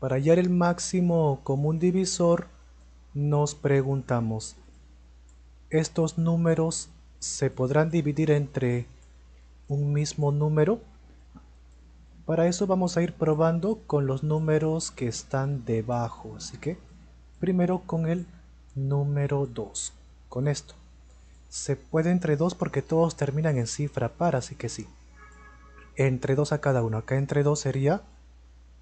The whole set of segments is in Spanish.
Para hallar el máximo común divisor, nos preguntamos, ¿estos números se podrán dividir entre un mismo número? Para eso vamos a ir probando con los números que están debajo, así que primero con el número 2, con esto. Se puede entre 2 porque todos terminan en cifra par, así que sí. Entre 2 a cada uno, acá entre 2 sería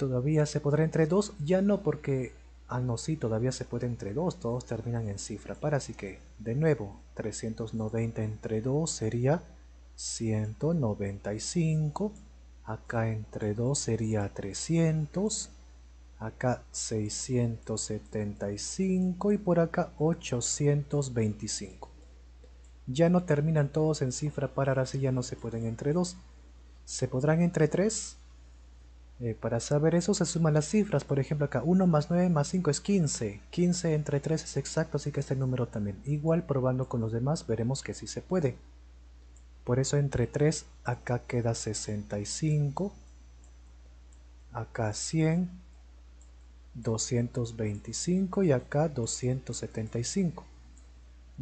Todavía se podrá entre 2 ya no porque... Ah, no, sí, todavía se puede entre 2 todos terminan en cifra par, así que, de nuevo, 390 entre 2 sería 195, acá entre 2 sería 300, acá 675 y por acá 825. Ya no terminan todos en cifra par, ahora sí ya no se pueden entre 2 ¿Se podrán entre 3 eh, para saber eso se suman las cifras, por ejemplo acá 1 más 9 más 5 es 15, 15 entre 3 es exacto, así que este número también. Igual probando con los demás veremos que sí se puede. Por eso entre 3 acá queda 65, acá 100, 225 y acá 275.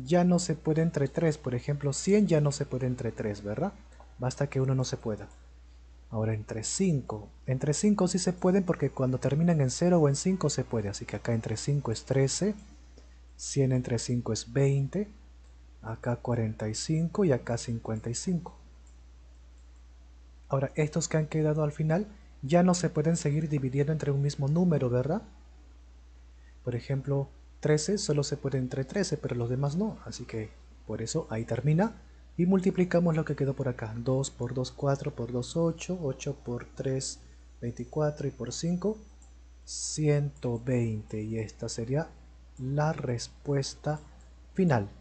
Ya no se puede entre 3, por ejemplo 100 ya no se puede entre 3, ¿verdad? Basta que uno no se pueda. Ahora entre 5. Entre 5 sí se pueden porque cuando terminan en 0 o en 5 se puede. Así que acá entre 5 es 13. 100 entre 5 es 20. Acá 45 y acá 55. Ahora estos que han quedado al final ya no se pueden seguir dividiendo entre un mismo número, ¿verdad? Por ejemplo, 13 solo se puede entre 13, pero los demás no. Así que por eso ahí termina y multiplicamos lo que quedó por acá. 2 por 2, 4 por 2, 8, 8 por 3, 24 y por 5, 120. Y esta sería la respuesta final.